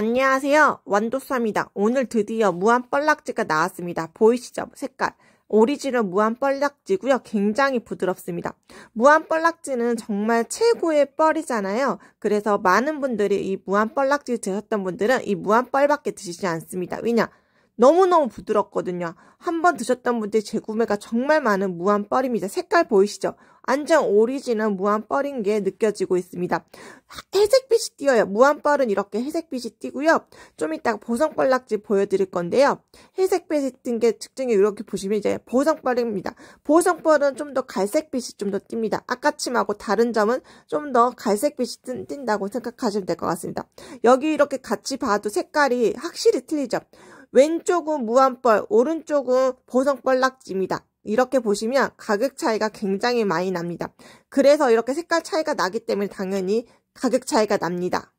안녕하세요. 완도쌈니다 오늘 드디어 무한 뻘락지가 나왔습니다. 보이시죠? 색깔. 오리지널 무한 뻘락지고요. 굉장히 부드럽습니다. 무한 뻘락지는 정말 최고의 뻘이잖아요. 그래서 많은 분들이 이 무한 뻘락지 드셨던 분들은 이 무한 뻘밖에 드시지 않습니다. 왜냐? 너무너무 부드럽거든요. 한번 드셨던 분들 재구매가 정말 많은 무한뻘입니다. 색깔 보이시죠? 완전 오리지널 무한뻘인 게 느껴지고 있습니다. 회색빛이 띄어요. 무한뻘은 이렇게 회색빛이 띄고요. 좀 이따 보성뻘락지 보여드릴 건데요. 회색빛이 띈게 특징이 이렇게 보시면 이제 보성뻘입니다. 보성뻘은 좀 더 갈색빛이 좀 더 띕니다. 아까침하고 다른 점은 좀 더 갈색빛이 뜬, 띈다고 생각하시면 될 것 같습니다. 여기 이렇게 같이 봐도 색깔이 확실히 틀리죠. 왼쪽은 무한벌, 오른쪽은 보성벌 낙지입니다. 이렇게 보시면 가격 차이가 굉장히 많이 납니다. 그래서 이렇게 색깔 차이가 나기 때문에 당연히 가격 차이가 납니다.